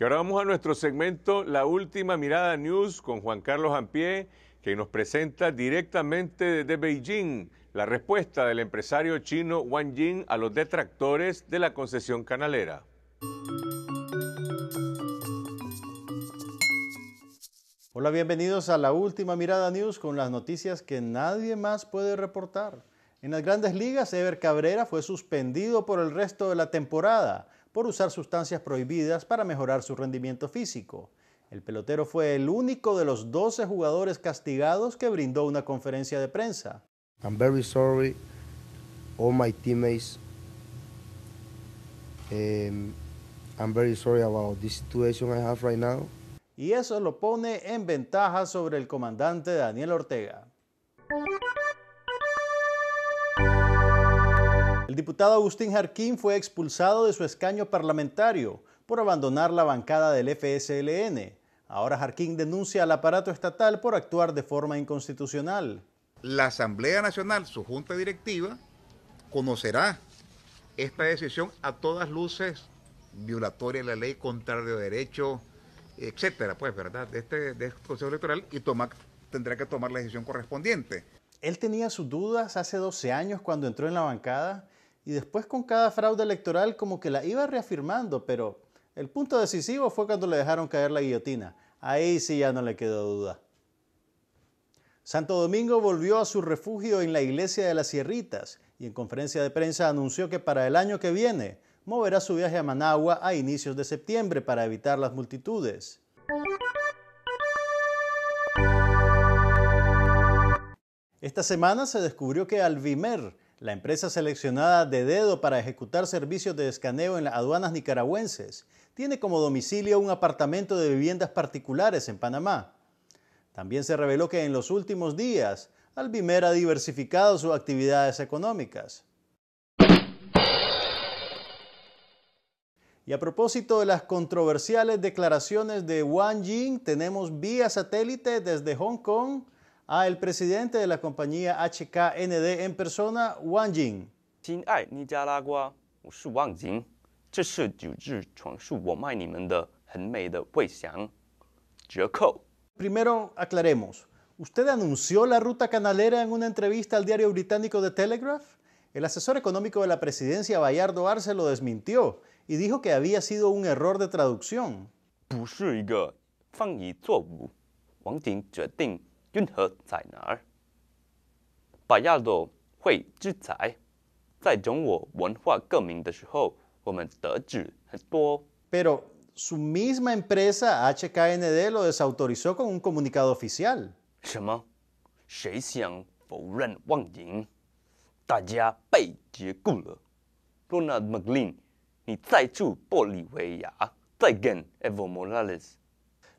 Y ahora vamos a nuestro segmento La Última Mirada News con Juan Carlos Ampié, que nos presenta directamente desde Beijing la respuesta del empresario chino Wang Jing a los detractores de la concesión canalera. Hola, bienvenidos a la última Mirada News con las noticias que nadie más puede reportar. En las grandes ligas, Ever Cabrera fue suspendido por el resto de la temporada por usar sustancias prohibidas para mejorar su rendimiento físico. El pelotero fue el único de los 12 jugadores castigados que brindó una conferencia de prensa. I'm very sorry, all my teammates. Um, I'm very sorry about situation I have right now. Y eso lo pone en ventaja sobre el comandante Daniel Ortega. El diputado Agustín Jarquín fue expulsado de su escaño parlamentario por abandonar la bancada del FSLN. Ahora Jarquín denuncia al aparato estatal por actuar de forma inconstitucional. La Asamblea Nacional, su junta directiva, conocerá esta decisión a todas luces violatoria de la ley, contrario de derecho, etcétera, pues, ¿verdad? De este, este Consejo Electoral y tendrá que tomar la decisión correspondiente. Él tenía sus dudas hace 12 años cuando entró en la bancada y después con cada fraude electoral como que la iba reafirmando, pero el punto decisivo fue cuando le dejaron caer la guillotina. Ahí sí ya no le quedó duda. Santo Domingo volvió a su refugio en la iglesia de las Sierritas y en conferencia de prensa anunció que para el año que viene moverá su viaje a Managua a inicios de septiembre para evitar las multitudes. Esta semana se descubrió que Alvimer, la empresa seleccionada de dedo para ejecutar servicios de escaneo en las aduanas nicaragüenses tiene como domicilio un apartamento de viviendas particulares en Panamá. También se reveló que en los últimos días Albimer ha diversificado sus actividades económicas. Y a propósito de las controversiales declaraciones de Wang Jing, tenemos vía satélite desde Hong Kong el presidente de la compañía HKND en persona, Wang Jing. Primero, aclaremos, ¿usted anunció la ruta canalera en una entrevista al diario británico The Telegraph? El asesor económico de la presidencia, Bayardo Arce, lo desmintió y dijo que había sido un error de traducción. 运河在哪儿？巴亚诺会制裁。在中，国文化革命的时候，我们得知很多。Pero su misma empresa HKND lo desautorizó con un comunicado oficial。什么？谁想否认谎言？大家被解雇了。Ronald McLean，你再出玻利维亚，再 Morales。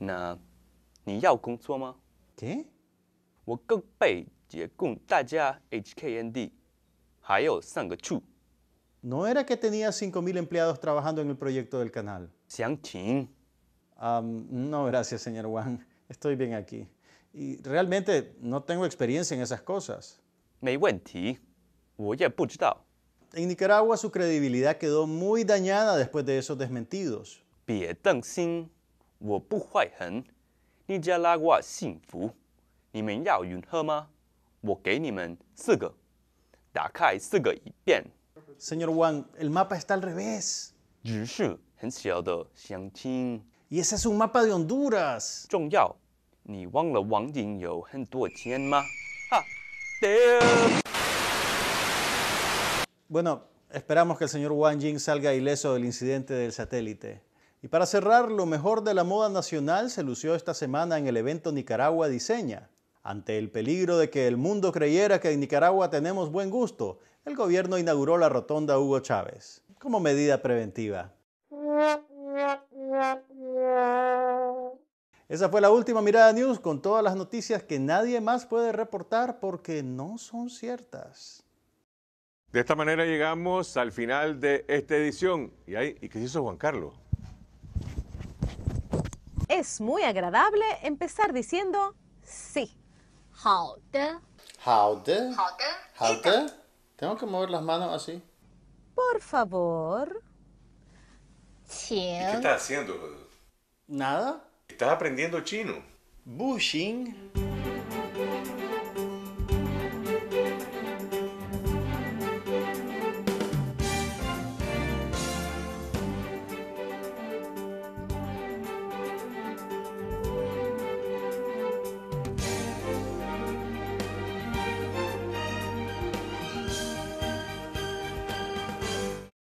¿Qué? ¿No era que tenía 5.000 empleados trabajando en el proyecto del canal. Xiangqing. no, gracias, señor Wang. Estoy bien aquí. Y realmente no tengo experiencia en esas cosas. En Nicaragua su credibilidad quedó muy dañada después de esos desmentidos. preocupes. 我不坏狠，你家拉我幸福，你们要云喝吗？我给你们四个，打开四个一遍。Señor w a n el mapa está al revés。只是很小的乡亲。Y ese es un mapa de Honduras. 重要。你忘了王晶有很多钱吗？哈，对。Bueno, esperamos que el señor Wang Jing salga ileso del incidente del satélite. Y para cerrar, lo mejor de la moda nacional se lució esta semana en el evento Nicaragua Diseña. Ante el peligro de que el mundo creyera que en Nicaragua tenemos buen gusto, el gobierno inauguró la rotonda Hugo Chávez como medida preventiva. Esa fue la última mirada news con todas las noticias que nadie más puede reportar porque no son ciertas. De esta manera llegamos al final de esta edición. ¿Y, ahí, y qué hizo Juan Carlos? es muy agradable empezar diciendo sí. 好的.好的.好的.好的. Tengo que mover las manos así. Por favor. ¿Qué estás haciendo? Nada. Estás aprendiendo chino. Bushing.